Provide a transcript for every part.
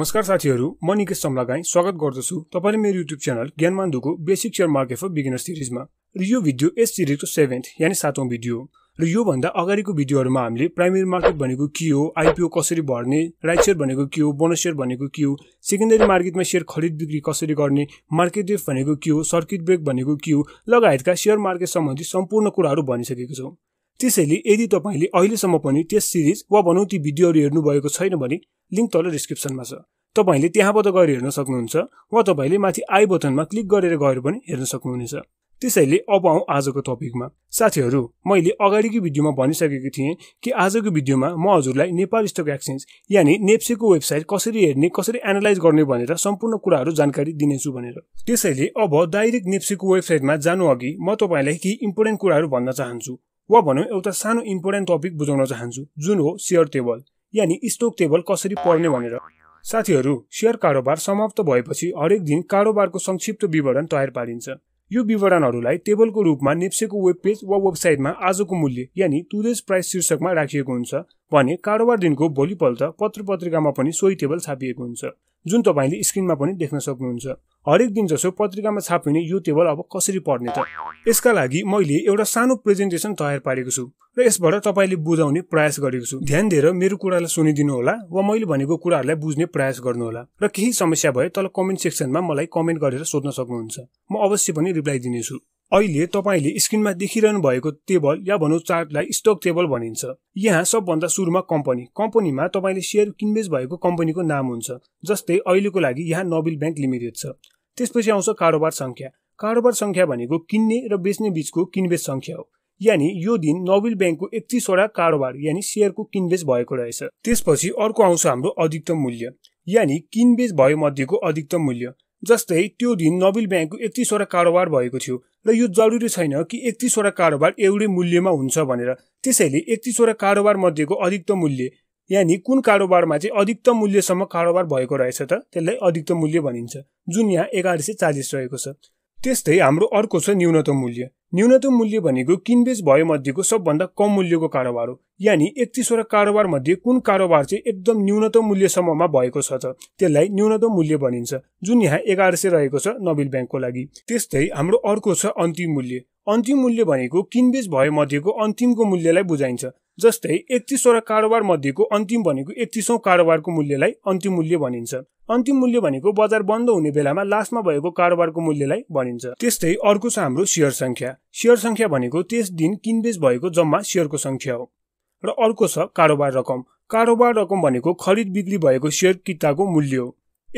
नमस्कार साथीहरू म निकेश समलागाई स्वागत गर्दछु तपाईँले मेरो युट्युब च्यानल ज्ञानमान्दुको basic share market for beginner सिरिजमा र यो भिडियो यस सिरिजको सेभेन्थ यानि सातौँ भिडियो र योभन्दा अगाडिको भिडियोहरूमा हामीले प्राइमेरी मार्केट भनेको के हो आइपिओ कसरी भर्ने राइट सेयर भनेको के हो बोनस सेयर भनेको के हो सेकेन्डरी मार्केटमा सेयर खरिद बिक्री कसरी गर्ने मार्केट डेफ भनेको के हो सर्किट ब्रेक भनेको के हो लगायतका सेयर मार्केट सम्बन्धी सम्पूर्ण कुराहरू भनिसकेको छौँ त्यसैले यदि तपाईँले अहिलेसम्म पनि त्यस सिरिज वा भनौँ ती भिडियोहरू हेर्नुभएको छैन भने लिङ्क तल डिस्क्रिप्सनमा छ तपाईँले त्यहाँबाट गएर हेर्न सक्नुहुन्छ वा तपाईँले माथि आई बटनमा क्लिक गरेर गएर पनि हेर्न सक्नुहुनेछ त्यसैले अब आउँ आजको टपिकमा साथीहरू मैले अगाडिको भिडियोमा भनिसकेको थिएँ कि आजको भिडियोमा म हजुरलाई नेपाल स्टक एक्सचेन्ज यानि नेप्सेको वेबसाइट कसरी हेर्ने कसरी एनालाइज गर्ने भनेर सम्पूर्ण कुराहरू जानकारी दिनेछु भनेर त्यसैले अब डाइरेक्ट नेप्सेको वेबसाइटमा जानु अघि म तपाईँलाई केही इम्पोर्टेन्ट कुराहरू भन्न चाहन्छु वा भनौँ एउटा सानो इम्पोर्टेन्ट टपिक बुझाउन चाहन्छु जुन हो सेयर टेबल यानि स्टोक टेबल कसरी पढ्ने भनेर साथीहरू सेयर कारोबार समाप्त भएपछि हरेक दिन कारोबारको संक्षिप्त विवरण तयार पारिन्छ यो विवरणहरूलाई टेबलको रूपमा नेप्सेको वेब पेज वा वेबसाइटमा आजको मूल्य यानि टुडेज प्राइस शीर्षकमा राखिएको हुन्छ भने कारोबार दिनको भोलिपल्ट पत्र पत्रिकामा पनि सोही टेबल छापिएको हुन्छ जुन तपाईँले स्क्रिनमा पनि देख्न सक्नुहुन्छ हरेक दिन जसो पत्रिकामा छापिने यो टेबल अब कसरी पढ्ने त यसका लागि मैले एउटा सानो प्रेजेन्टेसन तयार पारेको छु र यसबाट तपाईँले बुझाउने प्रयास गरेको छु ध्यान दिएर मेरो कुरालाई सुनिदिनु होला वा मैले भनेको कुराहरूलाई बुझ्ने प्रयास गर्नुहोला र केही समस्या भए तल कमेन्ट सेक्सनमा मलाई कमेन्ट गरेर सोध्न सक्नुहुन्छ म अवश्य पनि रिप्लाई दिनेछु अहिले तपाईँले स्क्रिनमा देखिरहनु भएको टेबल या भनौँ चार्टलाई स्टक टेबल भनिन्छ यहाँ सबभन्दा सुरुमा कम्पनी कम्पनीमा तपाईँले सेयर किनबेच भएको कम्पनीको नाम हुन्छ जस्तै अहिलेको लागि यहाँ नोबिल ब्याङ्क लिमिटेड छ त्यसपछि आउँछ कारोबार सङ्ख्या कारोबार सङ्ख्या भनेको किन्ने र बेच्ने बिचको किनबेच सङ्ख्या हो यानि यो दिन नोबिल ब्याङ्कको एकतिसवटा कारोबार यानि सेयरको किनबेच भएको रहेछ त्यसपछि अर्को आउँछ हाम्रो अधिकतम मूल्य यानि किनबेच भएमध्येको अधिकतम मूल्य जस्तै त्यो दिन नोबिल ब्याङ्कको एकतिसवटा कारोबार भएको थियो र यो जरुरी छैन कि एकतिसवटा कारोबार एउटै मूल्यमा हुन्छ भनेर त्यसैले एकतिसवटा कारोबार मध्येको अधिकतम मूल्य यानि कुन कारोबारमा चाहिँ अधिकतम मूल्यसम्म कारोबार भएको रहेछ त त्यसलाई अधिकतम मूल्य भनिन्छ जुन यहाँ एघार सय चालिस रहेको छ त्यस्तै हाम्रो अर्को छ न्यूनतम मूल्य न्यूनतम मूल्य भनेको किनबेच भयो मध्येको सबभन्दा कम मूल्यको कारोबार हो यानि एकतिसवटा कारोबार मध्ये कुन कारोबार चाहिँ एकदम न्यूनतम मूल्यसम्ममा भएको छ त त्यसलाई न्यूनतम मूल्य भनिन्छ जुन यहाँ एघार सय रहेको छ नबिल ब्याङ्कको लागि त्यस्तै हाम्रो अर्को छ अन्तिम मूल्य अन्तिम मूल्य भनेको किनबेच भयो मध्येको अन्तिमको मूल्यलाई बुझाइन्छ जस्तै एकतिसवटा कारोबार मध्येको अन्तिम भनेको एकतिसौँ कारोबारको मूल्यलाई अन्तिम मूल्य भनिन्छ अन्तिम मूल्य भनेको बजार बन्द हुने बेलामा लास्टमा भएको कारोबारको मूल्यलाई भनिन्छ त्यस्तै अर्को छ हाम्रो सेयर संख्या सेयर संख्या भनेको त्यस दिन किनबेच भएको जम्मा सेयरको संख्या हो र अर्को छ कारोबार रकम कारोबार रकम भनेको खरिद बिक्री भएको सेयर किताको मूल्य हो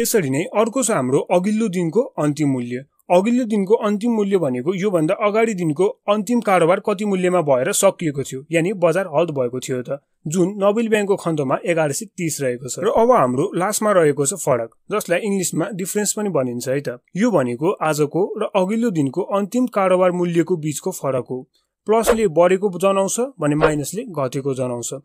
यसरी नै अर्को छ हाम्रो अघिल्लो दिनको अन्तिम मूल्य अघिल्लो दिनको अन्तिम मूल्य भनेको योभन्दा अगाडि दिनको अन्तिम कारोबार कति मूल्यमा भएर सकिएको थियो यानि बजार हल्द भएको थियो त जुन नोबेल ब्याङ्कको खण्डमा एघार सय तिस रहेको छ र अब हाम्रो लास्टमा रहेको छ फरक जसलाई इङ्ग्लिसमा डिफरेन्स पनि भनिन्छ है त यो भनेको आजको र अघिल्लो दिनको अन्तिम कारोबार मूल्यको बिचको फरक हो प्लसले बढेको जनाउँछ भने माइनसले घटेको जनाउँछ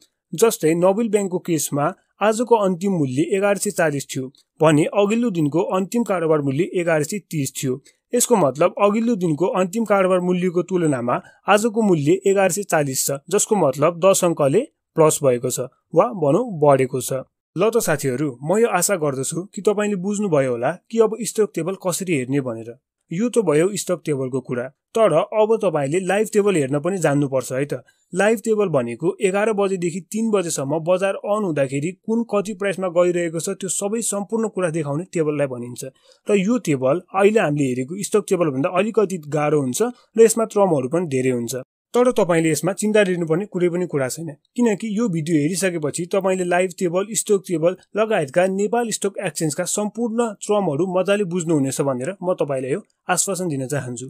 जस्तै नोबेल ब्याङ्कको केसमा आजको अन्तिम मूल्य एघार सय चालिस थियो भने अघिल्लो दिनको अन्तिम कारोबार मूल्य एघार सय तिस थियो यसको मतलब अघिल्लो दिनको अन्तिम कारोबार मूल्यको तुलनामा आजको मूल्य एघार सय चालिस छ जसको मतलब दस अङ्कले प्लस भएको छ वा भनौँ बढेको छ ल त साथीहरू म यो आशा गर्दछु कि तपाईँले बुझ्नुभयो होला कि अब स्टक टेबल कसरी हेर्ने भनेर यो त भयो स्टक टेबलको कुरा तर अब तपाईँले लाइभ टेबल हेर्न पनि जान्नुपर्छ है त लाइभ टेबल भनेको एघार बजेदेखि तिन बजेसम्म बजार अन हुँदाखेरि कुन कति प्राइसमा गइरहेको छ त्यो सबै सम्पूर्ण कुरा देखाउने टेबललाई भनिन्छ र यो टेबल अहिले हामीले हेरेको स्टक टेबलभन्दा अलिकति गाह्रो हुन्छ र यसमा क्रमहरू पनि धेरै हुन्छ तर तपाईँले यसमा चिन्ता लिनुपर्ने कुनै पनि कुरा छैन किनकि यो भिडियो हेरिसकेपछि तपाईँले लाइभ टेबल स्टोक टेबल लगायतका नेपाल स्टोक एक्सचेन्जका सम्पूर्ण क्रमहरू मजाले बुझ्नुहुनेछ भनेर म तपाईँलाई यो आश्वासन दिन चाहन्छु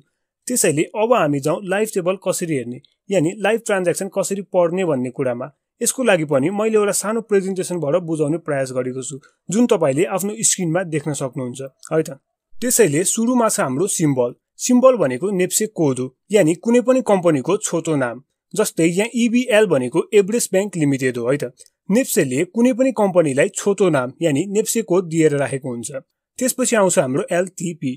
त्यसैले अब हामी जाउँ लाइभ टेबल कसरी हेर्ने यानि लाइभ ट्रान्ज्याक्सन कसरी पढ्ने भन्ने कुरामा यसको लागि पनि मैले एउटा सानो प्रेजेन्टेसनबाट बुझाउने प्रयास गरेको छु जुन तपाईँले आफ्नो स्क्रिनमा देख्न सक्नुहुन्छ है त त्यसैले सुरुमा छ हाम्रो सिम्बल सिम्बल भनेको नेप्से कोड हो यानि कुनै पनि कम्पनीको छोटो नाम जस्तै यहाँ इबिएल e भनेको एभरेस्ट ब्याङ्क लिमिटेड हो है त नेप्सेले कुनै पनि कम्पनीलाई छोटो नाम यानि नेप्से कोड दिएर राखेको हुन्छ त्यसपछि आउँछ हाम्रो एलटिपी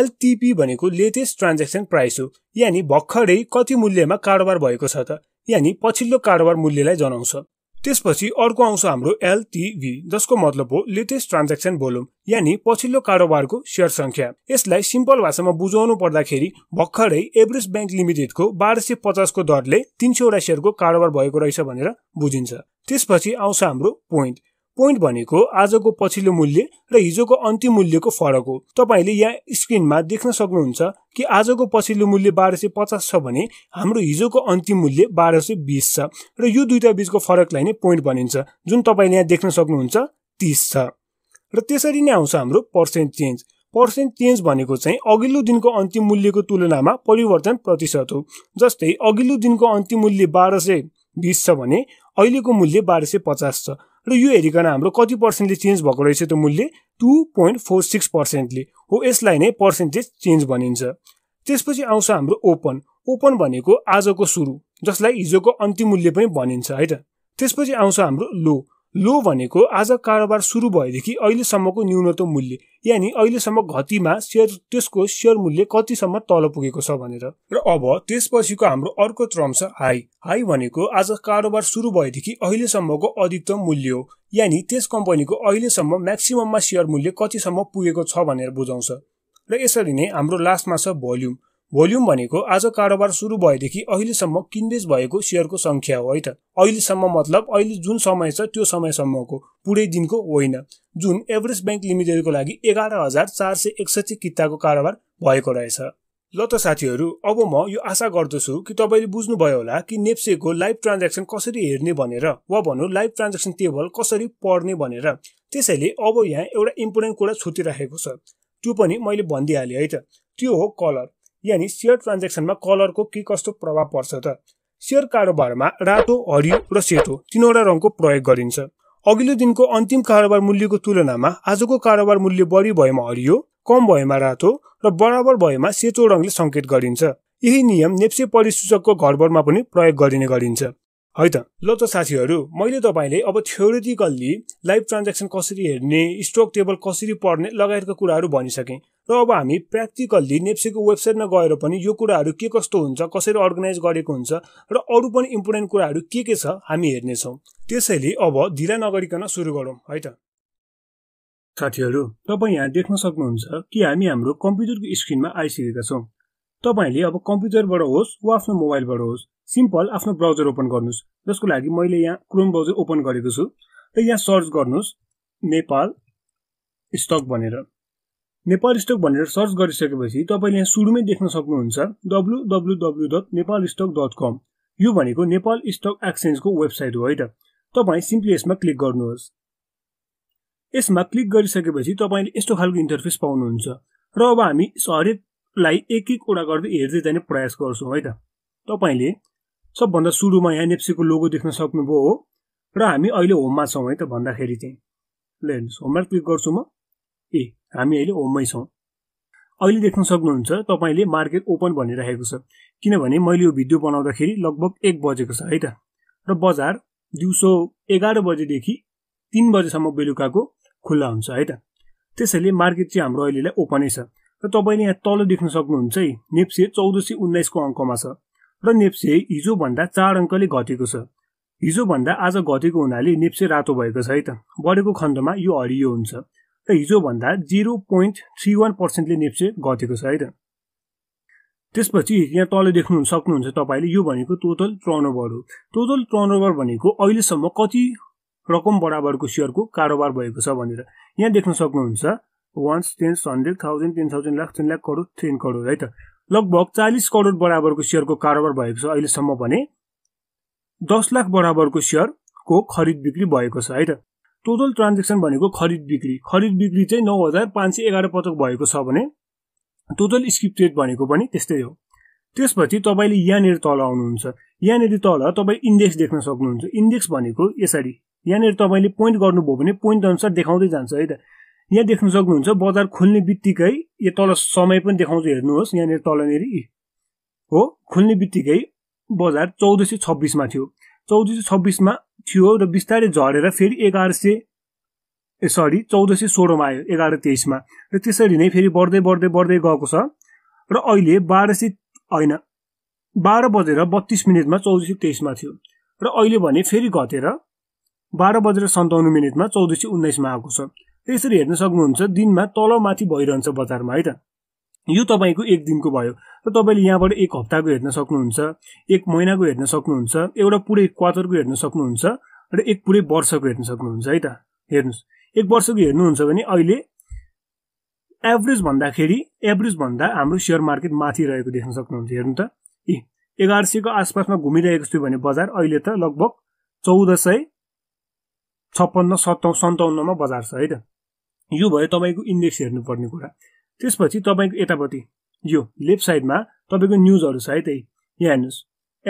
एलटिपी भनेको लेटेस्ट ट्रान्जेक्सन प्राइस हो यानि भर्खरै कति मूल्यमा कारोबार भएको छ त यानि पछिल्लो कारोबार मूल्यलाई जनाउँछ त्यसपछि अर्को आउँछ हाम्रो एलटिभी जसको मतलब हो लेटेस्ट ट्रान्जेक्सन भोल्युम यानि पछिल्लो कारोबारको सेयर संख्या यसलाई सिम्पल भाषामा बुझाउनु पर्दाखेरि भर्खरै एभरेस्ट ब्याङ्क लिमिटेडको बाह्र सय पचासको दरले तिन सयवटा सेयरको कारोबार भएको रहेछ भनेर बुझिन्छ त्यसपछि आउँछ हाम्रो पोइन्ट पोइन्ट भनेको आजको पछिल्लो मूल्य र हिजोको अन्तिम मूल्यको फरक हो तपाईँले यहाँ स्क्रिनमा देख्न सक्नुहुन्छ कि आजको पछिल्लो मूल्य बाह्र सय पचास छ भने हाम्रो हिजोको अन्तिम मूल्य बाह्र सय बिस छ र यो दुईवटा बिचको फरकलाई नै पोइन्ट भनिन्छ जुन तपाईँले यहाँ देख्न सक्नुहुन्छ तिस छ र त्यसरी नै आउँछ हाम्रो पर्सेन्ट चेन्ज पर्सेन्ट चेन्ज भनेको चाहिँ अघिल्लो दिनको अन्तिम मूल्यको तुलनामा परिवर्तन प्रतिशत हो जस्तै अघिल्लो दिनको अन्तिम मूल्य बाह्र सय बिस छ भने अहिलेको मूल्य बाह्र सय पचास छ र यो हेरिकन हाम्रो कति पर्सेन्टले चेन्ज भएको रहेछ त्यो मूल्य टु पोइन्ट फोर सिक्स पर्सेन्टले हो यसलाई नै पर्सेन्टेज चेन्ज भनिन्छ त्यसपछि आउँछ हाम्रो ओपन ओपन भनेको आजको सुरु जसलाई हिजोको अन्तिम मूल्य पनि भनिन्छ है त त्यसपछि आउँछ हाम्रो लो लो भनेको आज कारोबार सुरु भएदेखि अहिलेसम्मको न्यूनतम मूल्य यानि अहिलेसम्म घटीमा सेयर त्यसको सेयर मूल्य कतिसम्म तल पुगेको छ भनेर र अब त्यसपछिको हाम्रो अर्को क्रम छ हाई हाई भनेको आज कारोबार सुरु भएदेखि अहिलेसम्मको अधिकतम मूल्य हो यानि त्यस कम्पनीको अहिलेसम्म म्याक्सिमममा सेयर मूल्य कतिसम्म पुगेको छ भनेर बुझाउँछ र यसरी नै हाम्रो लास्टमा छ भोल्युम भोल्युम भनेको आज कारोबार सुरु भएदेखि अहिलेसम्म किनबेच भएको सेयरको सङ्ख्या हो है त अहिलेसम्म मतलब अहिले जुन समय छ त्यो समयसम्मको पुरै दिनको होइन जुन एभरेस्ट ब्याङ्क लिमिटेडको लागि एघार हजार चार सय एकसठी किताको कारोबार भएको रहेछ ल त साथीहरू अब म यो आशा गर्दछु कि तपाईँले बुझ्नुभयो होला कि नेप्सेको लाइभ ट्रान्ज्याक्सन कसरी हेर्ने भनेर वा भनौँ लाइभ ट्रान्ज्याक्सन टेबल कसरी पढ्ने भनेर त्यसैले अब यहाँ एउटा इम्पोर्टेन्ट कुरा छुटिराखेको छ त्यो पनि मैले भनिदिइहालेँ है त त्यो हो कलर यानि सेयर ट्रान्जेक्सनमा कलरको के कस्तो प्रभाव पर्छ त सेयर कारोबारमा रातो हरियो र सेतो तिनवटा रङको प्रयोग गरिन्छ अघिल्लो दिनको अन्तिम कारोबार मूल्यको तुलनामा आजको कारोबार मूल्य बढी भएमा हरियो कम भएमा रातो र बराबर भएमा सेतो रङले सङ्केत गरिन्छ यही नियम नेप्से परिसूचकको घरबरमा पनि प्रयोग गरिने गरिन्छ है त ल त साथीहरू मैले तपाईँले अब थ्योरिटिकल्ली लाइभ ट्रान्जेक्सन कसरी हेर्ने स्टोक टेबल कसरी पढ्ने लगायतका कुराहरू भनिसकेँ र अब हामी प्र्याक्टिकल्ली नेप्सीको वेबसाइटमा गएर पनि यो कुराहरू के कस्तो हुन्छ कसरी अर्गनाइज गरेको हुन्छ र अरू पनि इम्पोर्टेन्ट कुराहरू के के छ हामी हेर्नेछौँ त्यसैले अब ढिला नगरिकन सुरु गरौँ है त साथीहरू तपाईँ यहाँ देख्न सक्नुहुन्छ कि हामी हाम्रो कम्प्युटरको स्क्रिनमा आइसकेका छौँ तपाईँले अब कम्प्युटरबाट होस् वा आफ्नो मोबाइलबाट होस् सिम्पल आफ्नो ब्राउजर ओपन गर्नुहोस् जसको लागि मैले यहाँ क्रोम ब्राउजर ओपन गरेको छु र यहाँ सर्च गर्नुहोस् नेपाल स्टक भनेर नेपाल स्टक भनेर सर्च गरिसकेपछि तपाईँले यहाँ सुरुमै देख्न सक्नुहुन्छ W W W dot Nepal stock dot com यो भनेको नेपाल स्टक एक्सचेन्जको वेबसाइट हो है त तपाईँ सिम्पली यसमा क्लिक गर्नुहोस् यसमा क्लिक गरिसकेपछि तपाईँले यस्तो खालको इन्टरफेस पाउनुहुन्छ र अब हामी हरेक लाई एक एकवटा गर्दै हेर्दै जाने प्रयास गर्छु है त तपाईँले सबभन्दा सुरुमा यहाँ नेप्सीको लोगो देख्न सक्नुभयो हो र हामी अहिले होममा छौँ है त भन्दाखेरि चाहिँ ल हेर्नुहोस् होममा क्लिक गर्छु म ए हामी अहिले होममै छौँ अहिले देख्न सक्नुहुन्छ तपाईँले मार्केट ओपन भनिरहेको छ किनभने मैले यो भिडियो बनाउँदाखेरि लगभग एक बजेको छ है त र बजार दिउँसो एघार बजेदेखि तिन बजेसम्म बेलुकाको खुल्ला हुन्छ है त त्यसैले मार्केट चाहिँ हाम्रो अहिलेलाई ओपनै छ र तपाईँले यहाँ तल देख्न सक्नुहुन्छ है नेप्से चौध सय उन्नाइसको अङ्कमा छ र नेप्से हिजोभन्दा चार अङ्कले घटेको छ हिजोभन्दा आज घटेको हुनाले नेप्से रातो भएको छ है त बढेको खण्डमा यो हरियो हुन्छ र हिजोभन्दा जिरो पोइन्ट थ्री वान पर्सेन्टले नेप्से घटेको छ है त त्यसपछि यहाँ तल देख्नु सक्नुहुन्छ तपाईँले यो भनेको टोटल टर्नओभर हो टोटल टर्नओभर भनेको अहिलेसम्म कति रकम बराबरको सेयरको कारोबार भएको छ भनेर यहाँ देख्न सक्नुहुन्छ ones tens hundred thousand ten thousand lakh ten lakh crore ten crore है त लगभग चालिस करोड बराबरको सेयरको कारोबार भएको छ अहिलेसम्म भने दस लाख बराबरको सेयरको खरिद बिक्री भएको छ है त टोटल ट्रान्जेक्सन भनेको खरिद बिक्री खरिद बिक्री चाहिँ नौ हजार पाँच सय एघार पटक भएको छ भने टोटल स्किप रेट भनेको पनि त्यस्तै हो त्यसपछि तपाईँले यहाँनिर तल आउनुहुन्छ यहाँनिर तल तपाईँ इन्डेक्स देख्न सक्नुहुन्छ इन्डेक्स भनेको यसरी यहाँनिर तपाईँले पोइन्ट गर्नुभयो भने पोइन्ट अनुसार देखाउँदै जान्छ है त यहाँ देख्न सक्नुहुन्छ बजार खोल्ने बित्तिकै यो तल समय पनि देखाउँछ हेर्नुहोस् यहाँनिर तलनेरि हो खोल्ने बित्तिकै बजार चौध सय छब्बिसमा थियो चौध सय छब्बिसमा थियो र बिस्तारै झरेर फेरि एघार सय ए सरी चौध सय सोह्रमा आयो एघार तेइसमा र त्यसरी नै फेरि बढ्दै बढ्दै बढ्दै गएको छ र अहिले बाह्र सय होइन बाह्र बजेर बत्तिस मिनटमा चौध सय तेइसमा थियो र अहिले भने फेरि घटेर बाह्र बजेर सन्ताउन्न मिनटमा चौध सय उन्नाइसमा आएको छ यसरी हेर्न सक्नुहुन्छ दिनमा तल माथि भइरहन्छ बजारमा है त यो तपाईँको एक दिनको भयो र तपाईँले यहाँबाट एक हप्ताको हेर्न सक्नुहुन्छ एक महिनाको हेर्न सक्नुहुन्छ एउटा पुरै क्वार्टरको हेर्न सक्नुहुन्छ र एक पुरै वर्षको हेर्न सक्नुहुन्छ है त हेर्नुहोस् एक वर्षको हेर्नुहुन्छ भने अहिले एभरेज भन्दाखेरि एभरेज भन्दा हाम्रो सेयर मार्केट माथि रहेको देख्न सक्नुहुन्छ हेर्नु त ए एघार सयको आसपासमा घुमिरहेको थियो भने बजार अहिले त लगभग चौध सय छप्पन्न सत्ता सन्ताउन्नमा बजार छ है त यो भयो तपाईँको इन्डेक्स हेर्नुपर्ने कुरा त्यसपछि तपाईँको यतापट्टि यो लेफ्ट साइडमा तपाईँको न्युजहरू छ है त्यही यहाँ हेर्नुहोस्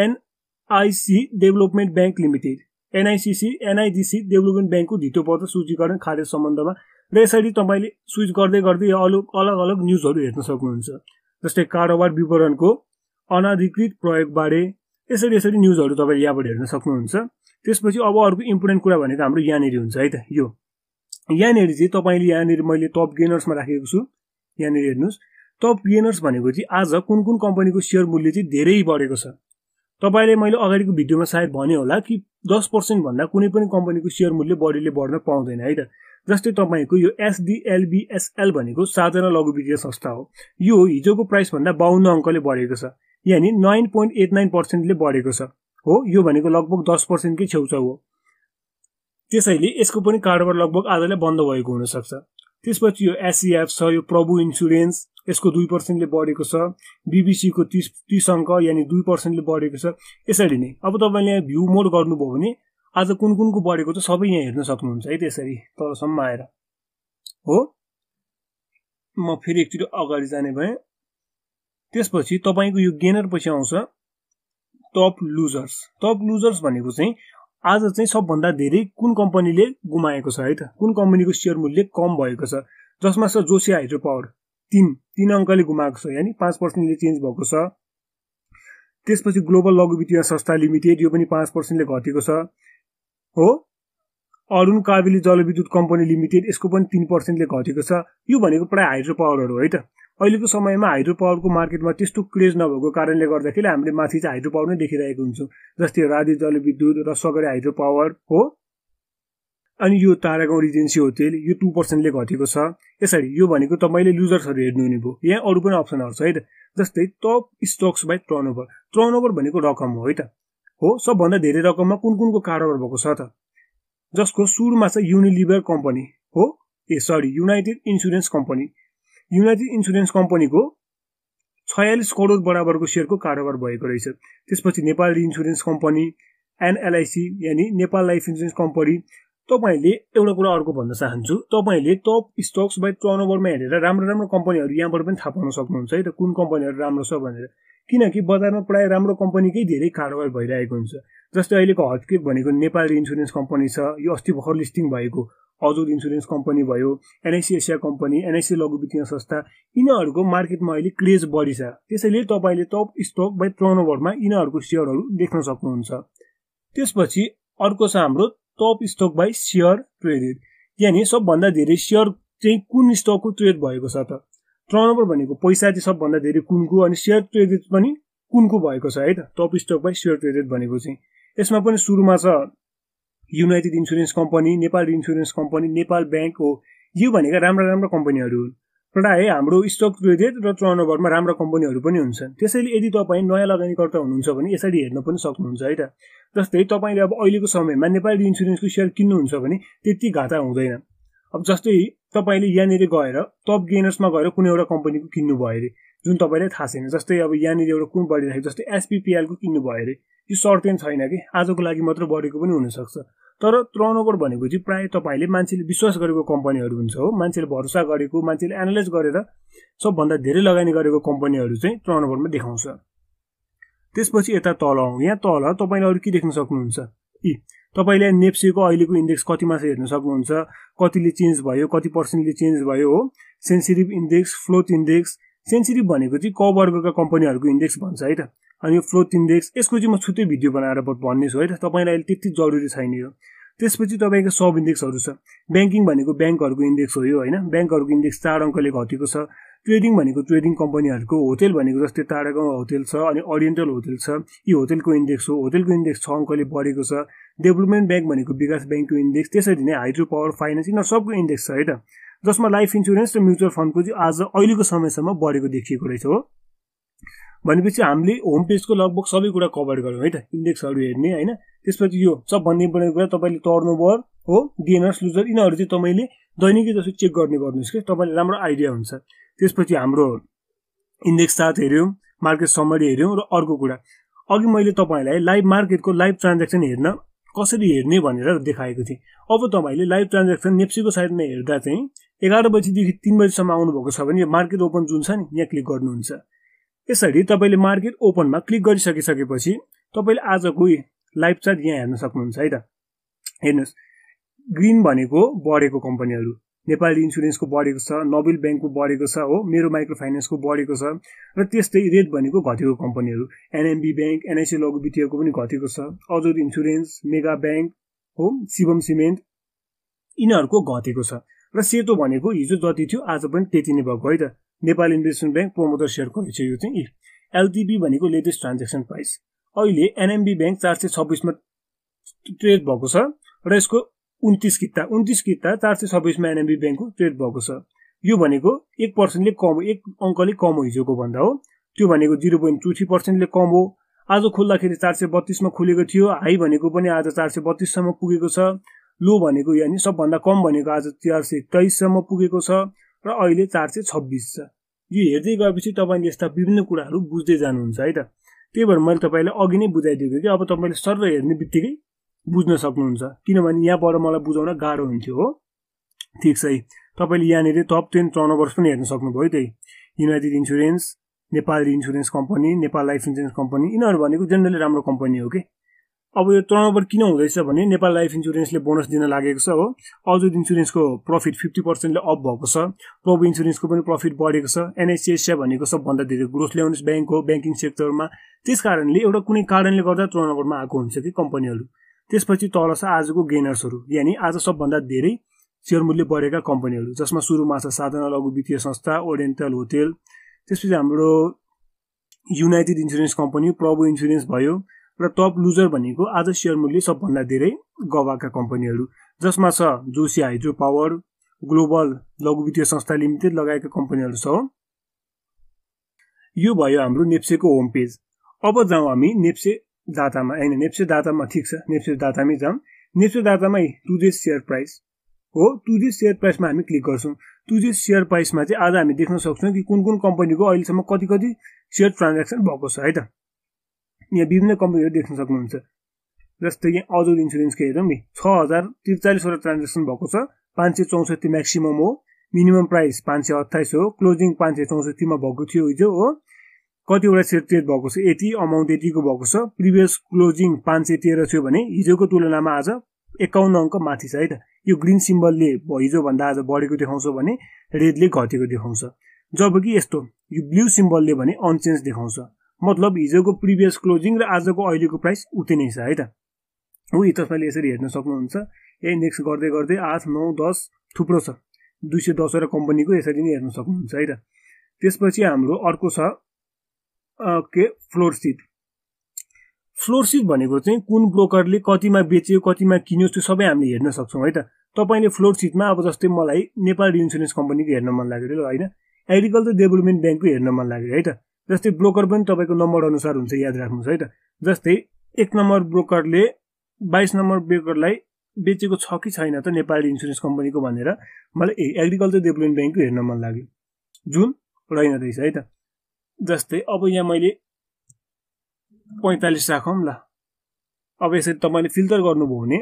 NIC development bank limited NICC NIDC development ब्याङ्कको धितो पर्छ सूचीकरण खाद्य सम्बन्धमा र यसरी तपाईँले स्विच गर्दै गर्दै अलग अलग अलग न्युजहरू हेर्न सक्नुहुन्छ जस्तै कारोबार विवरणको अनाधिकृत प्रयोगबारे यसरी यसरी न्युजहरू तपाईँले यहाँबाट हेर्न सक्नुहुन्छ त्यसपछि अब अर्को इम्पोर्टेन्ट कुरा भनेको हाम्रो यहाँनिर हुन्छ है त यो यहाँनिर चाहिँ तपाईँले यहाँनिर मैले टप गेनर्समा राखेको छु यहाँनिर हेर्नुहोस् टप गेनर्स भनेको चाहिँ आज कुन कुन कम्पनीको सेयर मूल्य चाहिँ धेरै बढेको छ तपाईँले मैले अगाडिको भिडियोमा सायद भने होला कि दस पर्सेन्टभन्दा कुनै पनि कम्पनीको सेयर मूल्य बढीले बढ्न पाउँदैन है त जस्तै तपाईँको यो एसडिएलबिएसएल भनेको साधारण लघु वित्तीय संस्था हो यो हिजोको प्राइसभन्दा बाहन्न अङ्कले बढेको छ यानि नाइन पोइन्ट एट नाइन पर्सेन्टले बढेको छ हो यो भनेको लगभग दस पर्सेन्टकै छेउछाउ हो त्यसैले यसको पनि कारोबार लगभग आधाले बन्द भएको हुनसक्छ त्यसपछि यो एसिएफ छ यो प्रभु इन्सुरेन्स यसको दुई पर्सेन्टले बढेको छ बिबिसीको तिस तिस अङ्क यानि दुई पर्सेन्टले बढेको छ यसरी नै अब तपाईँले यहाँ भ्यू मोड गर्नुभयो भने आज कुन कुनको बढेको छ सबै यहाँ हेर्न सक्नुहुन्छ है त्यसरी तलसम्म आएर हो म फेरि एकचोटि अगाडि जाने भएँ त्यसपछि तपाईँको यो गेनर पछि आउँछ टप लुजर्स टप लुजर्स भनेको चाहिँ आज चाहिँ सबभन्दा धेरै कुन कम्पनीले गुमाएको छ है त कुन कम्पनीको सेयर मूल्य कम भएको छ जसमा छ जोसिया हाइड्रो पावर तिन तिन अङ्कले गुमाएको छ यानि पाँच पर्सेन्टले चेन्ज भएको छ त्यसपछि ग्लोबल लघु वित्तीय संस्था लिमिटेड यो पनि पाँच पर्सेन्टले घटेको छ हो अरुण काबिली जलविद्युत कम्पनी लिमिटेड यसको पनि तिन पर्सेन्टले घटेको छ यो भनेको प्रायः हाइड्रो पावरहरू है त अहिलेको समयमा हाइड्रो पावरको मार्केटमा त्यस्तो क्रेज नभएको कारणले गर्दाखेरि हामीले माथि चाहिँ हाइड्रो पावर नै देखिरहेको हुन्छौँ जस्तै राधे जलविद्युत र सगरे हाइड्रो पावर हो अनि यो तारागाउँ रिजेन्सी होटेल यो टू पर्सेन्टले घटेको छ यसरी यो भनेको तपाईँले लुजर्सहरू हेर्नुहुने भयो यहाँ अरू पनि अप्सनहरू छ है त जस्तै top stocks by turnover turnover भनेको रकम हो है त हो सबभन्दा धेरै रकममा कुन कुनको कारोबार भएको छ त जसको सुरुमा छ युनिलिभर कम्पनी हो ah sorry united insurance company united insurance कम्पनीको छयालिस करोड बराबरको सेयरको कारोबार भएको रहेछ त्यसपछि नेपाल इन्सुरेन्स कम्पनी एनएलआइसी यानि नेपाल लाइफ इन्सुरेन्स कम्पनी तपाईँले एउटा कुरा अर्को भन्न चाहन्छु तपाईँले टप स्टक्स बाई टर्न ओभरमा हेरेर राम्रो राम्रो कम्पनीहरू यहाँबाट पनि थाहा पाउन सक्नुहुन्छ है त कुन कम्पनीहरू राम्रो छ भनेर किनकि बजारमा प्रायः राम्रो कम्पनीकै धेरै कारोबार भइरहेको हुन्छ जस्तै अहिलेको हटकेक भनेको नेपाल इन्सुरेन्स कम्पनी छ यो अस्ति भर्खर लिस्टिङ भएको अजुर इन्सुरेन्स कम्पनी भयो एनआइसी एसिया कम्पनी एनआइसी लघु वित्तीय संस्था यिनीहरूको मार्केटमा अहिले क्रेज बढी छ त्यसैले तपाईँले टप स्टक बाई ओभरमा यिनीहरूको सेयरहरू देख्न सक्नुहुन्छ त्यसपछि अर्को छ हाम्रो top stock by share traded यानि सबभन्दा धेरै सेयर चाहिँ कुन स्टकको ट्रेड भएको छ त ओभर भनेको पैसा चाहिँ सबभन्दा धेरै कुनको अनि सेयर ट्रेडेड पनि कुनको भएको छ है त top stock by share traded भनेको चाहिँ यसमा पनि सुरुमा छ united insurance company Nepal insurance company Nepal bank हो यो भनेका राम्रा राम्रा कम्पनीहरू हुन् प्रायः हाम्रो स्टक रिलेटेड र टर्नओभरमा राम्रा कम्पनीहरू पनि हुन्छन् त्यसैले यदि तपाईँ नयाँ लगानीकर्ता हुनुहुन्छ भने यसरी हेर्न पनि सक्नुहुन्छ है त जस्तै तपाईँले अब अहिलेको समयमा नेपाली इन्सुरेन्सको सेयर किन्नुहुन्छ भने त्यति घाटा हुँदैन अब जस्तै तपाईँले यहाँनिर गएर टप गेनर्समा गएर कुनै एउटा कम्पनीको किन्नुभयो अरे जुन तपाईँलाई थाहा छैन जस्तै अब यहाँनिर एउटा कुन बढिरहेको जस्तै एसपिपिएलको भयो अरे यो सर्टेन छैन कि आजको लागि मात्र बढेको पनि हुनसक्छ तर टर्नओभर भनेको चाहिँ प्रायः तपाईँले मान्छेले विश्वास गरेको कम्पनीहरू हुन्छ हो मान्छेले भरोसा गरेको मान्छेले एनालाइज गरेर सबभन्दा धेरै लगानी गरेको कम्पनीहरू चाहिँ टर्नओभरमा देखाउँछ त्यसपछि यता तल आउँ यहाँ तल तपाईँले अरू के देख्न सक्नुहुन्छ यी तपाईँले नेप्सीको अहिलेको इन्डेक्स कति चाहिँ हेर्न सक्नुहुन्छ कतिले चेन्ज भयो कति पर्सेन्टले चेन्ज भयो हो sensitive index float index sensitive भनेको चाहिँ क वर्गका कम्पनीहरूको इन्डेक्स भन्छ है त अनि यो फ्लोथ इन्डेक्स यसको चाहिँ म छुट्टै भिडियो बनाएर भन्नेछु है त तपाईँलाई अहिले त्यति जरुरी छैन यो त्यसपछि तपाईँको सब इन्डेक्सहरू छ ब्याङ्किङ भनेको ब्याङ्कहरूको इन्डेक्स हो यो होइन ब्याङ्कहरूको इन्डेक्स चार अङ्कले घटेको छ ट्रेडिङ भनेको ट्रेडिङ कम्पनीहरूको होटेल भनेको जस्तै टाढा गाउँ होटेल छ अनि ओरिएन्टल होटेल छ यी होटेलको इन्डेक्स हो होटेलको इन्डेक्स छ अङ्कले बढेको छ डेभलपमेन्ट ब्याङ्क भनेको विकास ब्याङ्कको इन्डेक्स त्यसरी नै हाइड्रो पावर फाइनेन्स यिनीहरू सबको इन्डेक्स छ है त जसमा लाइफ इन्सुरेन्स र म्युचुअल फन्डको चाहिँ आज अहिलेको समयसम्म बढेको देखिएको रहेछ हो भनेपछि हामीले होम पेजको लगभग सबै कुरा कभर गऱ्यौँ है त इन्डेक्सहरू हेर्ने होइन त्यसपछि यो सबभन्दा इम्पोर्टेन्ट कुरा तपाईँले टर्न ओभर हो गेनर्स लुजर यिनीहरू चाहिँ तपाईँले दैनिकै जस्तो चेक गर्ने गर्नुहोस् कि तपाईँलाई राम्रो आइडिया हुन्छ त्यसपछि हाम्रो इन्डेक्स साथ हेऱ्यौँ मार्केट समरी हेऱ्यौँ र अर्को कुरा अघि मैले तपाईँलाई लाइभ मार्केटको लाइभ ट्रान्जेक्सन हेर्न कसरी हेर्ने भनेर देखाएको थिएँ अब तपाईँले लाइभ ट्रान्जेक्सन नेप्सीको साइडमा हेर्दा चाहिँ एघार बजीदेखि तिन बजीसम्म आउनुभएको छ भने मार्केट ओपन जुन छ नि यहाँ क्लिक गर्नुहुन्छ यसरी तपाईँले मार्केट ओपनमा क्लिक गरिसकिसकेपछि तपाईँले आजको लाइफ चार्ट यहाँ हेर्न सक्नुहुन्छ है त हेर्नुहोस् ग्रिन भनेको बढेको कम्पनीहरू नेपाल इन्सुरेन्सको बढेको छ नोबेल ब्याङ्कको बढेको छ हो मेरो माइक्रो फाइनेन्सको बढेको छ र त्यस्तै रेट भनेको घटेको कम्पनीहरू एनएमबी ब्याङ्क एनआइसी लघु बिटिएको पनि घटेको छ अजुर इन्सुरेन्स मेगा ब्याङ्क हो शिवम सिमेन्ट यिनीहरूको घटेको छ र सेतो भनेको हिजो जति थियो आज पनि त्यति नै भएको है त नेपाल इन्भेस्टमेन्ट ब्याङ्क प्रमोटर सेयरको रहेछ यो चाहिँ इफ एलटिबी भनेको लेटेस्ट ट्रान्जेक्सन प्राइस अहिले एनएमबी ब्याङ्क चार सय छब्बिसमा ट्रेड भएको छ र यसको उन्तिस किता उन्तिस किता चार सय छब्बिसमा एनएमबी ब्याङ्कको ट्रेड भएको छ यो भनेको एक पर्सेन्टले कम एक अङ्कले कम हो हिजोको भन्दा हो त्यो भनेको जिरो पोइन्ट टू थ्री पर्सेन्टले कम हो आज खोल्दाखेरि चार सय बत्तिसमा खुलेको थियो हाई भनेको पनि आज चार सय बत्तिससम्म पुगेको छ लो भनेको यानि सबभन्दा कम भनेको आज चार सय तेइससम्म पुगेको छ र अहिले चार सय छब्बिस छ यो हेर्दै गएपछि तपाईँले यस्ता विभिन्न कुराहरू बुझ्दै जानुहुन्छ है त त्यही भएर मैले तपाईँलाई अघि नै बुझाइदिएको कि अब तपाईँले सर्व हेर्ने बित्तिकै बुझ्न सक्नुहुन्छ किनभने यहाँबाट मलाई बुझाउन गाह्रो हुन्थ्यो हो ठिक छ है तपाईँले यहाँनिर टप टेन टर्नओभर्स पनि हेर्न सक्नुभयो है त्यही united insurance Nepal insurance company Nepal life insurance company यिनीहरू भनेको जेनरली राम्रो कम्पनी हो कि अब यो टर्नओभर किन हुँदैछ भने नेपाल लाइफ इन्सुरेन्सले बोनस दिन लागेको छ हो अजुद इन्सुरेन्सको प्रफिट फिफ्टी पर्सेन्टले अप भएको छ प्रभु इन्सुरेन्सको पनि प्रफिट बढेको छ एनएचएसए भनेको सबभन्दा धेरै ग्रोथ ल्याउने ब्याङ्क हो ब्याङ्किङ सेक्टरमा त्यस कारणले एउटा कुनै कारणले गर्दा टर्नओभरमा आएको हुन्छ कि कम्पनीहरू त्यसपछि तल छ आजको गेनर्सहरू यानि आज सबभन्दा धेरै सेयर मूल्य बढेका कम्पनीहरू जसमा सुरुमा छ साधना लघु वित्तीय संस्था ओरिएन्टल होटेल त्यसपछि हाम्रो united insurance company Prabhu insurance भयो र टप लुजर भनेको आज सेयर मूल्य सबभन्दा धेरै गवाएका कम्पनीहरू जसमा छ जोसी हाइड्रो पावर ग्लोबल लघु वित्तीय संस्था लिमिटेड लगाएका कम्पनीहरू छ यो भयो हाम्रो नेप्सेको होम पेज अब जाउँ हामी नेप्से डाटामा होइन नेप्से डाटामा ठिक छ नेप्से डाटामै जाउँ नेप्से डाटामै टुजे सेयर प्राइस हो टुजे सेयर प्राइसमा हामी क्लिक गर्छौँ टुजे सेयर प्राइसमा चाहिँ आज हामी देख्न सक्छौँ कि कुन कुन कम्पनीको अहिलेसम्म कति कति सेयर ट्रान्ज्याक्सन भएको छ है त यहाँ विभिन्न कम्पनीहरू देख्न सक्नुहुन्छ जस्तै यहाँ अजोल इन्सुरेन्सको हेरौँ नि छ हजार त्रिचालिसवटा ट्रान्जेक्सन भएको छ पाँच सय चौसठी म्याक्सिमम हो मिनिमम प्राइस पाँच सय अठाइस हो क्लोजिङ पाँच सय चौसठीमा भएको थियो हिजो हो कतिवटा सेयर ट्रेड भएको छ यति अमाउन्ट यतिको भएको छ प्रिभियस क्लोजिङ पाँच सय तेह्र थियो भने हिजोको तुलनामा आज एकाउन्न अङ्क माथि छ है त यो ग्रिन सिम्बलले हिजोभन्दा आज बढेको देखाउँछ भने रेडले घटेको देखाउँछ जब कि यस्तो यो ब्लु सिम्बलले भने अनचेन्ज देखाउँछ मतलब हिजोको प्रिभियस क्लोजिङ र आजको अहिलेको प्राइस उति नै छ है त यी तपाईँले यसरी हेर्न सक्नुहुन्छ ए नेक्स्ट गर्दै गर्दै आठ नौ दस थुप्रो छ दुई सय दसवटा कम्पनीको यसरी नै हेर्न सक्नुहुन्छ है त त्यसपछि हाम्रो अर्को छ के फ्लोर सिट फ्लोर सिट भनेको चाहिँ कुन ब्रोकरले कतिमा बेच्यो कतिमा किन्यो त्यो सबै हामीले हेर्न सक्छौँ है त तपाईँले फ्लोर सिटमा अब जस्तै मलाई नेपाल इन्सुरेन्स कम्पनीको हेर्न मन लाग्यो होइन एग्रिकल्चर डेभलपमेन्ट ब्याङ्कको हेर्न मन लाग्यो है त जस्तै ब्रोकर पनि तपाईँको नम्बर अनुसार हुन्छ याद राख्नुहोस् है त जस्तै एक नम्बर ब्रोकरले बाइस नम्बर ब्रोकरलाई बेचेको छ कि छैन त नेपाली इन्सुरेन्स कम्पनीको भनेर मलाई ए एग्रिकल्चर डेभलपमेन्ट ब्याङ्कको हेर्न मन लाग्यो जुन रहेन रहेछ है त जस्तै अब यहाँ मैले पैँतालिस राखौँ ल अब यसरी तपाईँले फिल्टर गर्नुभयो भने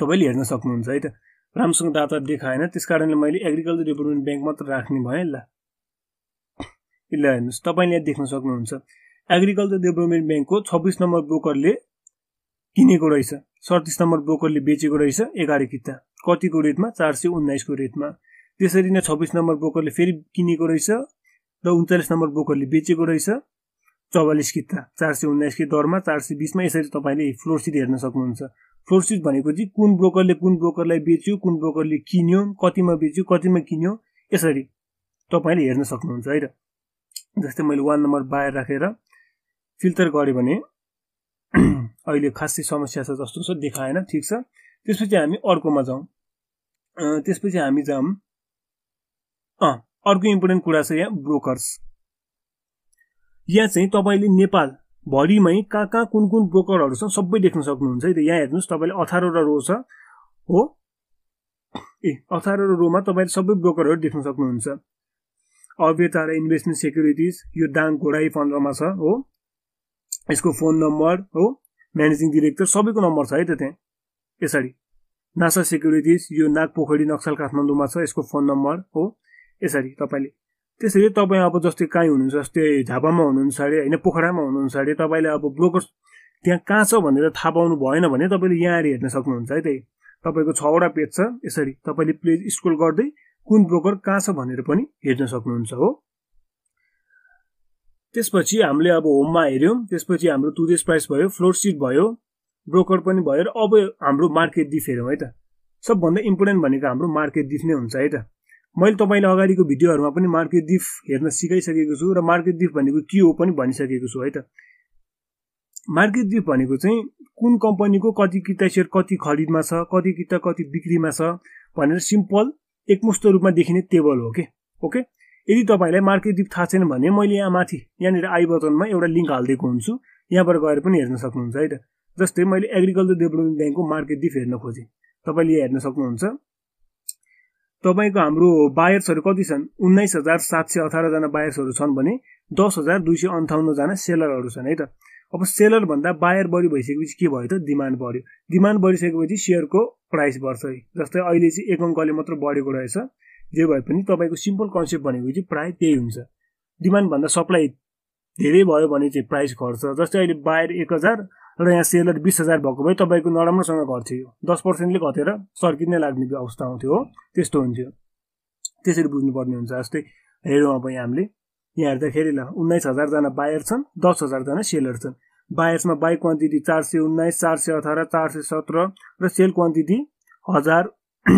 तपाईँले हेर्न सक्नुहुन्छ है त राम्रोसँग डाटा देखाएन त्यस कारणले मैले एग्रिकल्चर डेभलपमेन्ट ब्याङ्क मात्र राख्ने भएँ ल ल हेर्नुहोस् तपाईँले यहाँ देख्न सक्नुहुन्छ एग्रिकल्चर डेभलपमेन्ट ब्याङ्कको छब्बिस नम्बर ब्रोकरले किनेको रहेछ सडतिस नम्बर ब्रोकरले बेचेको रहेछ एघार किता कतिको रेटमा चार सय उन्नाइसको रेटमा त्यसरी नै छब्बिस नम्बर ब्रोकरले फेरि किनेको रहेछ र उन्चालिस नम्बर ब्रोकरले बेचेको रहेछ चौवालिस किता चार सय उन्नाइसकै दरमा चार सय बिसमा यसरी तपाईँले फ्लोरसिट हेर्न सक्नुहुन्छ फ्लोरसिट भनेको चाहिँ कुन ब्रोकरले कुन ब्रोकरलाई बेच्यो कुन ब्रोकरले किन्यो कतिमा बेच्यो कतिमा किन्यो यसरी तपाईँले हेर्न सक्नुहुन्छ है त जस्तै मैले वान नम्बर बाहिर राखेर फिल्टर गरेँ भने अहिले खासै समस्या छ जस्तो छ देखाएन ठिक छ त्यसपछि हामी अर्कोमा जाउँ त्यसपछि हामी जाउँ अँ अर्को इम्पोर्टेन्ट कुरा छ यहाँ ब्रोकर्स यहाँ चाहिँ तपाईँले नेपालभरिमै कहाँ कहाँ कुन कुन ब्रोकरहरू छ सबै देख्न सक्नुहुन्छ है त यहाँ हेर्नुहोस् तपाईँले अठारवटा रो छ हो ए अठारवटा रोमा तपाईँले सबै ब्रोकरहरू देख्न सक्नुहुन्छ अव्यता र इन्भेस्टमेन्ट सेक्युरिटिज यो दाङ घोडाई फन्डमा छ हो यसको फोन नम्बर हो म्यानेजिङ डिरेक्टर सबैको नम्बर छ है त त्यहाँ यसरी नासा सेक्युरिटिज यो नागपोखरी नक्सल काठमाडौँमा छ यसको फोन नम्बर हो यसरी तपाईँले त्यसरी तपाईँ अब जस्तै कहीँ हुनुहुन्छ जस्तै झापामा हुनुहुन्छ अरे होइन पोखरामा हुनुहुन्छ अरे तपाईँले अब ब्रोकर्स त्यहाँ कहाँ छ भनेर थाहा पाउनु भएन भने तपाईँले यहाँ हेर्न सक्नुहुन्छ है त्यही तपाईँको छवटा पेज छ यसरी तपाईँले प्लेज स्क्रोल गर्दै कुन ब्रोकर कहाँ छ भनेर पनि हेर्न सक्नुहुन्छ हो त्यसपछि हामीले अब होममा हेऱ्यौँ त्यसपछि हाम्रो टुरिस्ट प्राइस भयो फ्लोर सिट भयो ब्रोकर पनि भयो र अब हाम्रो मार्केट डिफ हेरौँ है त सबभन्दा इम्पोर्टेन्ट भनेको हाम्रो मार्केट डिफ नै हुन्छ है त मैले तपाईँले अगाडिको भिडियोहरूमा पनि मार्केट डिफ हेर्न सिकाइसकेको छु र मार्केट डिफ भनेको के हो पनि भनिसकेको छु है त मार्केट डिफ भनेको चाहिँ कुन कम्पनीको कति किता सेयर कति खरिदमा छ कति किता कति बिक्रीमा छ भनेर सिम्पल एकमुष्ट रूपमा देखिने टेबल हो कि ओके यदि तपाईँलाई मार्केट डिप थाहा छैन भने मैले यहाँ माथि यहाँनिर आई बटनमा एउटा लिङ्क हालिदिएको हुन्छु यहाँबाट गएर पनि हेर्न सक्नुहुन्छ है त जस्तै मैले एग्रिकल्चर डेभलपमेन्ट ब्याङ्कको मार्केट डिप हेर्न खोजेँ तपाईँले यहाँ हेर्न सक्नुहुन्छ तपाईँको हाम्रो बायर्सहरू कति छन् उन्नाइस हजार सात सय अठारजना बायर्सहरू छन् भने दस हजार दुई सय अन्ठाउन्नजना सेलरहरू छन् है त अब सेलर भन्दा बायर बढी भइसकेपछि के भयो त डिमान्ड बढ्यो डिमान्ड बढिसकेपछि सेयरको प्राइस बढ्छ है जस्तै अहिले चाहिँ एक अङ्कले मात्र बढेको रहेछ जे भए पनि तपाईँको सिम्पल कन्सेप्ट भनेको चाहिँ प्रायः त्यही हुन्छ डिमान्डभन्दा सप्लाई धेरै भयो भने चाहिँ प्राइस घट्छ जस्तै अहिले बायर एक हजार र यहाँ सेलर बिस हजार भएको भए तपाईँको नराम्रोसँग घट्थ्यो यो दस पर्सेन्टले घटेर सर्किट नै लाग्ने अवस्था आउँथ्यो हो त्यस्तो हुन्थ्यो त्यसरी बुझ्नुपर्ने हुन्छ जस्तै हेरौँ अब यहाँ हामीले यहाँ हेर्दाखेरि ल उन्नाइस हजारजना बायर छन् दस हजारजना सेलर छन् बायर्समा बाई क्वान्टिटी चार सय उन्नाइस चार सय अठार चार सय सत्र र सेल क्वान्टिटी हजार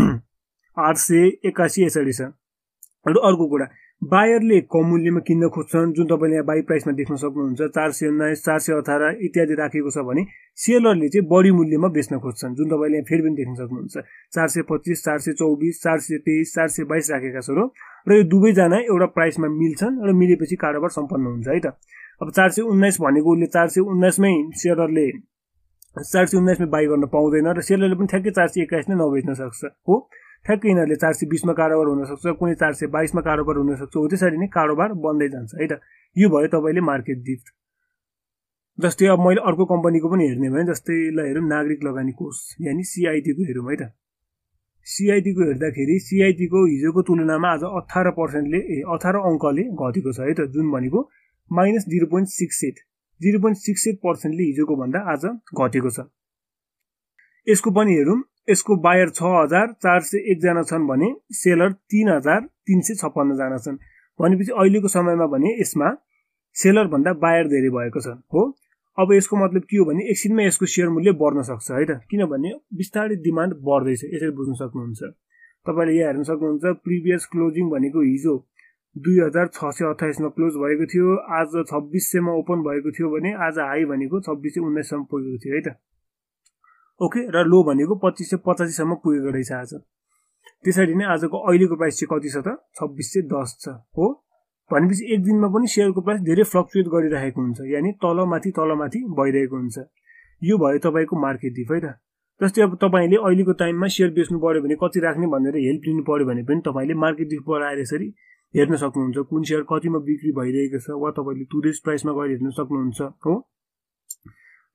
आठ सय एक्कासी यसरी छ र अर्को कुरा बायरले कम मूल्यमा किन्न खोज्छन् जुन तपाईँले यहाँ बाई प्राइसमा देख्न सक्नुहुन्छ चार सय उन्नाइस चार सय अठार इत्यादि राखेको छ भने सेलरले चाहिँ बढी मूल्यमा बेच्न खोज्छन् जुन तपाईँले यहाँ फेरि पनि देख्न सक्नुहुन्छ चार सय पच्चिस चार सय चौबिस चार सय तेइस चार सय बाइस राखेका छौँ र यो दुवैजना एउटा प्राइसमा मिल्छन् र मिलेपछि कारोबार सम्पन्न हुन्छ है त अब चार सय उन्नाइस भनेको उसले चार सय उन्नाइसमै सेलरले चार सय उन्नाइसमै बाई गर्न पाउँदैन र सेलरले पनि ठ्याक्कै चार सय एक्काइसमै नबेच्न सक्छ हो ठ्याक्कै यिनीहरूले चार सय बिसमा कारोबार हुनसक्छ कुनै चार सय बाइसमा कारोबार हुनसक्छ हो त्यसरी नै कारोबार बन्दै जान्छ है त यो भयो तपाईँले मार्केट डिफ्ट जस्तै अब मैले अर्को कम्पनीको पनि हेर्ने भने जस्तै ल हेरौँ नागरिक लगानी कोष यानि सिआइटीको हेरौँ है त सिआइटीको हेर्दाखेरि सिआइटीको हिजोको तुलनामा आज अठार पर्सेन्टले ए अठार अङ्कले घटेको छ है त जुन भनेको minus zero point six eight zero point six eight पर्सेन्टले हिजोको भन्दा आज घटेको छ यसको पनि हेरौँ यसको बायर छ हजार चार सय एकजना छन् भने सेलर तिन हजार तिन सय छप्पन्नजना छन् भनेपछि अहिलेको समयमा भने यसमा सेलरभन्दा बायर धेरै भएको छ हो अब यसको मतलब के हो भने एकछिनमा यसको सेयर मूल्य बढ्न सक्छ है त किनभने बिस्तारै डिमान्ड बढ्दैछ यसरी बुझ्न सक्नुहुन्छ तपाईँले यहाँ हेर्न सक्नुहुन्छ प्रिभियस क्लोजिङ भनेको हिजो दुई हजार छ सय अठाइसमा क्लोज भएको थियो आज छब्बिस सयमा ओपन भएको थियो भने आज हाई भनेको छब्बिस सय उन्नाइससम्म पुगेको थियो है त ओके र लो भनेको पच्चिस सय पचासीसम्म पुगेको रहेछ आज त्यसरी नै आजको अहिलेको प्राइस चाहिँ कति छ त छब्बिस सय दस छ हो भनेपछि एक दिनमा पनि सेयरको प्राइस धेरै फ्लक्चुएट गरिरहेको हुन्छ यानि तलमाथि तलमाथि भइरहेको हुन्छ यो भयो तपाईँको मार्केट डिफ है त जस्तै अब तपाईँले अहिलेको टाइममा सेयर बेच्नु पऱ्यो भने कति राख्ने भनेर हेल्प लिनु पऱ्यो भने पनि तपाईँले मार्केट डिफबाट आएर यसरी हेर्न सक्नुहुन्छ कुन सेयर कतिमा बिक्री भइरहेको छ वा तपाईँले टुरिस्ट प्राइसमा गएर हेर्न सक्नुहुन्छ हो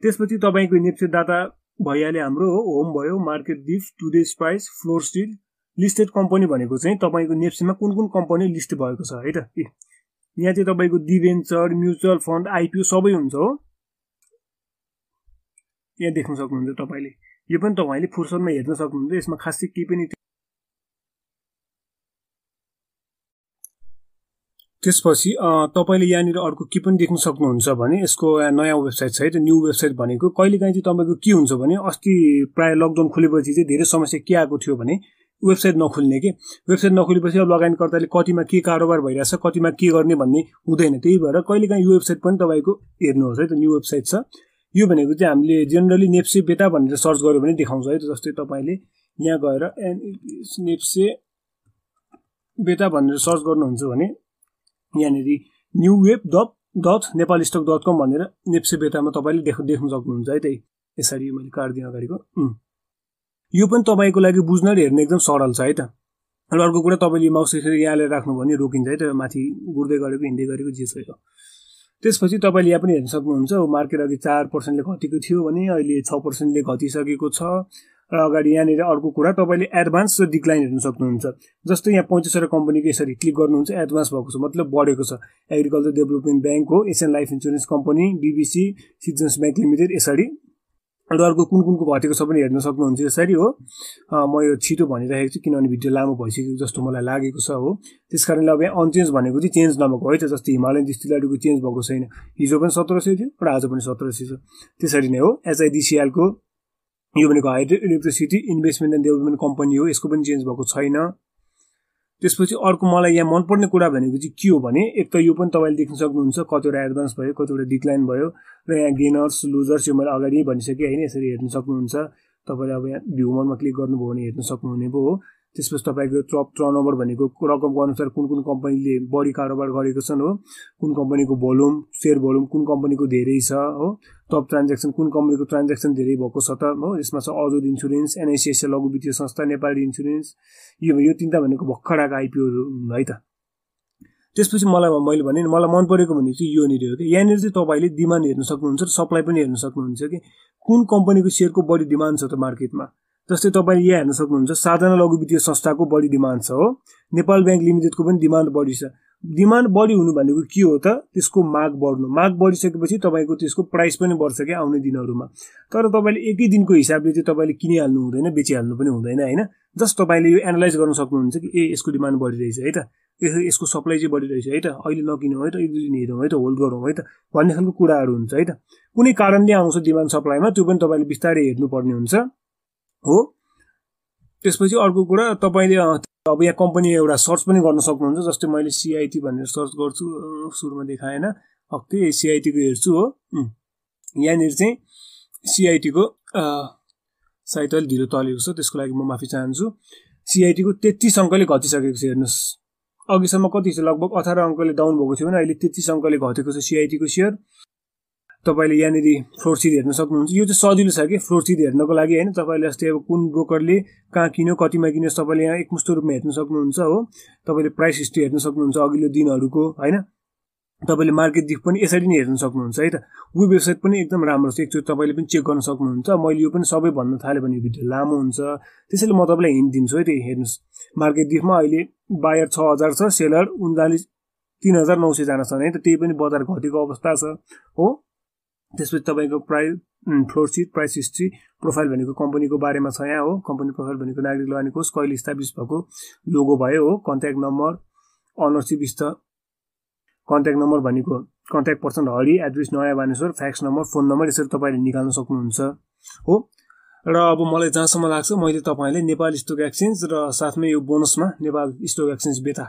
त्यसपछि तपाईँको नेप्से डाटा भइहाले हाम्रो होम भयो मार्केट डिफ टुडे स्पाइस फ्लोर स्टिल लिस्टेड कम्पनी भनेको चाहिँ तपाईँको नेप्सीमा कुन कुन कम्पनी लिस्ट भएको छ है त यहाँ चाहिँ तपाईँको डिभेन्चर म्युचुअल फन्ड आइपिओ सबै हुन्छ हो यहाँ देख्न सक्नुहुन्छ तपाईँले यो पनि तपाईँले फुर्सदमा हेर्न सक्नुहुन्छ यसमा खासै केही पनि त्यसपछि तपाईँले यहाँनिर अर्को के पनि देख्न सक्नुहुन्छ भने यसको नयाँ वेबसाइट छ है त्यो न्यू वेबसाइट भनेको कहिलेकाहीँ चाहिँ तपाईँको के हुन्छ भने अस्ति प्रायः लकडाउन खुलेपछि चाहिँ धेरै समस्या के आएको थियो भने वेबसाइट नखुल्ने कि वेबसाइट नखुलेपछि अब लगानीकर्ताले कतिमा के कारोबार भइरहेछ कतिमा के गर्ने भन्ने हुँदैन त्यही भएर कहिलेकाहीँ यो वेबसाइट पनि तपाईँको हेर्नुहोस् है त न्यू वेबसाइट छ यो भनेको चाहिँ हामीले जेनरली नेप्से बेता भनेर सर्च गऱ्यो भने देखाउँछ है जस्तै तपाईँले यहाँ गएर एन नेप्से बेता भनेर सर्च गर्नुहुन्छ भने यहाँनिर new web dot dot Nepal stock dot com भनेर नेप्से बेतामा तपाईँले देख देख्नु सक्नुहुन्छ है त्यही यसरी मैले काटिदिएँ अगाडिको यो पनि तपाईँको लागि बुझ्न र हेर्न एकदम सरल छ है त र अर्को कुरा तपाईँले माउस यसरी यहाँ लिएर राख्नुभयो भने रोकिन्छ है त माथि गुर्दै गरेको हिँड्दै गरेको जे छ त्यसपछि तपाईँले यहाँ पनि हेर्न सक्नुहुन्छ मार्केट अघि चार पर्सेन्टले घटेको थियो भने अहिले छ पर्सेन्टले घटिसकेको छ र अगाडि यहाँनिर अर्को कुरा तपाईँले एडभान्स र डिक्लाइन हेर्न सक्नुहुन्छ जस्तै यहाँ पैँतिसवटा कम्पनीको यसरी क्लिक गर्नुहुन्छ एडभान्स भएको छ मतलब बढेको छ एग्रिकल्चर डेभलपमेन्ट ब्याङ्क हो Asian life insurance company BBC citizens bank limited यसरी र अर्को कुन कुनको घटेको छ पनि हेर्न सक्नुहुन्छ यसरी हो म यो छिटो भनिराखेको छु किनभने भिडियो लामो भइसकेको जस्तो मलाई लागेको छ हो त्यस कारणले अब यहाँ अनचेन्ज भनेको चाहिँ चेन्ज नभएको है त जस्तै हिमालयन डिस्टिलरीको चेन्ज भएको छैन हिजो पनि सत्र सय थियो र आज पनि सत्र सय छ त्यसरी नै हो एचआइडिसिएलको यो भनेको hydro electricity investment and development company हो यसको पनि चेन्ज भएको छैन त्यसपछि अर्को मलाई यहाँ मनपर्ने कुरा भनेको चाहिँ के हो भने एक त यो पनि तपाईँले देख्न सक्नुहुन्छ कतिवटा एडभान्स भयो कतिवटा डिक्लाइन भयो र यहाँ गेनर्स लुजर्स यो मैले अगाडि भनिसकेँ होइन यसरी हेर्न सक्नुहुन्छ तपाईँले अब यहाँ भ्यू मनमा क्लिक गर्नुभयो भने हेर्न सक्नुहुने पो हो त्यसपछि तपाईँको टप ओभर भनेको रकमको अनुसार कुन कुन कम्पनीले बढी कारोबार गरेको छन् हो कुन कम्पनीको भोल्युम सेयर भोल्युम कुन कम्पनीको धेरै छ हो टप ट्रान्ज्याक्सन कुन कम्पनीको ट्रान्ज्याक्सन धेरै भएको छ त हो यसमा छ अजोद इन्सुरेन्स एनआइसिएसए लघु वित्तीय संस्था नेपाली इन्सुरेन्स यो यो तिनवटा भनेको भर्खर आएको आइपिओहरू है त त्यसपछि मलाई मैले भने मलाई मन परेको भनेको चाहिँ यो योनिर हो कि यहाँनिर चाहिँ तपाईँले डिमान्ड हेर्न सक्नुहुन्छ र सप्लाई पनि हेर्न सक्नुहुन्छ कि कुन कम्पनीको सेयरको बढी डिमान्ड छ त मार्केटमा जस्तै तपाईँले यहाँ हेर्न सक्नुहुन्छ साधारण लघु वित्तीय संस्थाको बढी डिमान्ड छ हो नेपाल ब्याङ्क लिमिटेडको पनि डिमान्ड बढी छ डिमान्ड बढी हुनु भनेको के हो त त्यसको माग बढ्नु माग बढिसकेपछि तपाईँको त्यसको प्राइस पनि बढ्छ क्या आउने दिनहरूमा तर तपाईँले एकै दिनको हिसाबले चाहिँ तपाईँले किनिहाल्नु हुँदैन बेचिहाल्नु पनि हुँदैन होइन जस्ट तपाईँले यो एनालाइज गर्न सक्नुहुन्छ कि ए यसको डिमान्ड बढिरहेछ है त यसको सप्लाई चाहिँ बढिरहेछ है त अहिले नकिनौँ है त एक दुई दिन हेरौँ है त होल्ड गरौँ है त भन्ने खालको कुराहरू हुन्छ है त कुनै कारणले आउँछ डिमान्ड सप्लाईमा त्यो पनि तपाईँले बिस्तारै हेर्नुपर्ने हुन्छ हो त्यसपछि अर्को कुरा तपाईँले अब यहाँ कम्पनी एउटा सर्च पनि गर्न सक्नुहुन्छ जस्तै मैले सिआइटी भनेर सर्च गर्छु सुरुमा देखाएन हक्कै सिआइटीको हेर्छु हो यहाँनिर चाहिँ सिआइटीको सायद अलिक ढिलो तलेको छ त्यसको लागि म माफी चाहन्छु सिआइटीको तेत्तिस अङ्कले घटिसकेको छ हेर्नुहोस् अघिसम्म कति छ लगभग अठार अङ्कले डाउन भएको थियो भने अहिले तेत्तिस अङ्कले घटेको छ सिआइटीको सेयर तपाईँले यहाँनिर फ्लोर सिट हेर्न सक्नुहुन्छ यो चाहिँ सजिलो छ कि फ्लोर सिट हेर्नको लागि होइन तपाईँले अस्ति अब कुन ब्रोकरले कहाँ किन्यो कतिमा किन्यो तपाईँले यहाँ एकमुष्ट रूपमा हेर्न सक्नुहुन्छ हो तपाईँले प्राइस हिस्ट्री हेर्न सक्नुहुन्छ अघिल्लो दिनहरूको होइन तपाईँले मार्केट दिफ पनि यसरी नै हेर्न सक्नुहुन्छ है त वे वेबसाइट पनि एकदम राम्रो छ एकचोटि तपाईँले पनि चेक गर्न सक्नुहुन्छ मैले यो पनि सबै भन्न थालेँ भने यो भिडियो लामो हुन्छ त्यसैले म तपाईँलाई हिन्ट दिन्छु है त्यही हेर्नुहोस् मार्केट दिफमा अहिले बायर छ हजार छ सेलर उन्चालिस तिन हजार नौ सयजना छन् है त त्यही पनि बजार घटेको अवस्था छ हो त्यसपछि तपाईँको price floor sheet price history profile भनेको कम्पनीको बारेमा छ यहाँ हो कम्पनी प्रोफाइल भनेको नागरिक लगानी कोष कहिले स्थापित भएको लोगो भयो हो कन्ट्याक्ट नम्बर अनरसिप स्थ कन्ट्याक्ट नम्बर भनेको कन्ट्याक्ट पर्सन हरि एड्रेस नयाँ Baneshwar fax number phone number यसरी तपाईँले निकाल्न सक्नुहुन्छ हो र अब मलाई जहाँसम्म लाग्छ मैले तपाईँले नेपाल स्टक एक्सचेन्ज र साथमै यो बोनसमा Nepal stock exchange beta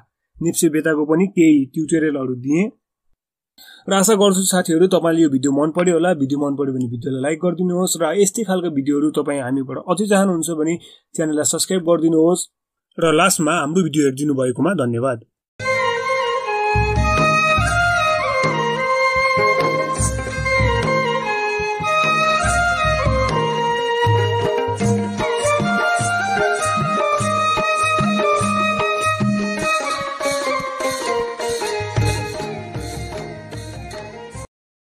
NEPSE बेताको पनि केही ट्युटोरियलहरू दिएँ र आशा गर्छु साथीहरू तपाईँले यो भिडियो मन पऱ्यो होला भिडियो मन पऱ्यो भने भिडियोलाई लाइक गरिदिनुहोस् र यस्तै खालको भिडियोहरू तपाईँ हामीबाट अझै चाहनुहुन्छ भने च्यानललाई सब्सक्राइब गरिदिनुहोस् र लास्टमा हाम्रो भिडियो हेरिदिनु भएकोमा धन्यवाद